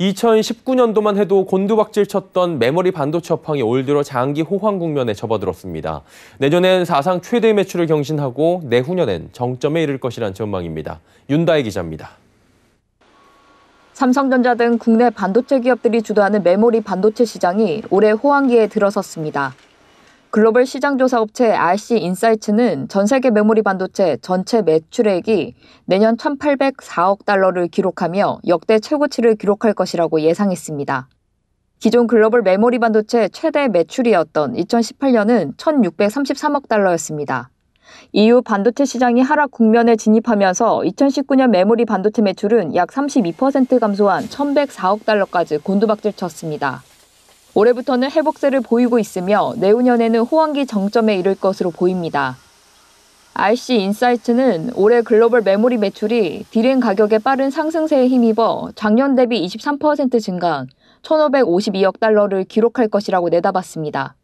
2019년도만 해도 곤두박질 쳤던 메모리 반도체 업황이 올 들어 장기 호황 국면에 접어들었습니다. 내년엔 사상 최대 매출을 경신하고 내후년엔 정점에 이를 것이란 전망입니다. 윤다혜 기자입니다. 삼성전자 등 국내 반도체 기업들이 주도하는 메모리 반도체 시장이 올해 호황기에 들어섰습니다. 글로벌 시장조사 업체 RC 인사이츠는 전 세계 메모리 반도체 전체 매출액이 내년 1,804억 달러를 기록하며 역대 최고치를 기록할 것이라고 예상했습니다. 기존 글로벌 메모리 반도체 최대 매출이었던 2018년은 1,633억 달러였습니다. 이후 반도체 시장이 하락 국면에 진입하면서 2019년 메모리 반도체 매출은 약 32% 감소한 1,104억 달러까지 곤두박질 쳤습니다. 올해부터는 회복세를 보이고 있으며 내후년에는 호황기 정점에 이를 것으로 보입니다. RC 인사이트는 올해 글로벌 메모리 매출이 디램 가격의 빠른 상승세에 힘입어 작년 대비 23% 증가한 1,552억 달러를 기록할 것이라고 내다봤습니다.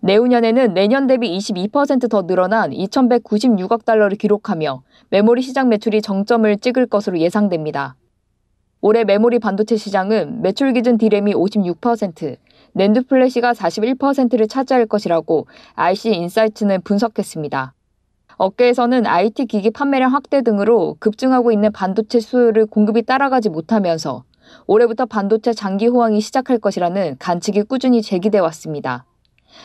내후년에는 내년 대비 22%더 늘어난 2,196억 달러를 기록하며 메모리 시장 매출이 정점을 찍을 것으로 예상됩니다. 올해 메모리 반도체 시장은 매출 기준 디램이 56%, 낸드 플래시가 41%를 차지할 것이라고 IC 인사이트는 분석했습니다. 업계에서는 IT 기기 판매량 확대 등으로 급증하고 있는 반도체 수요를 공급이 따라가지 못하면서 올해부터 반도체 장기 호황이 시작할 것이라는 관측이 꾸준히 제기돼 왔습니다.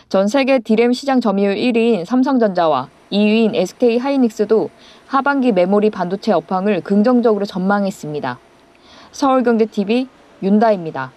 전 세계 디램 시장 점유율 1위인 삼성전자와 2위인 SK 하이닉스도 하반기 메모리 반도체 업황을 긍정적으로 전망했습니다. 서울경제TV 윤다입니다.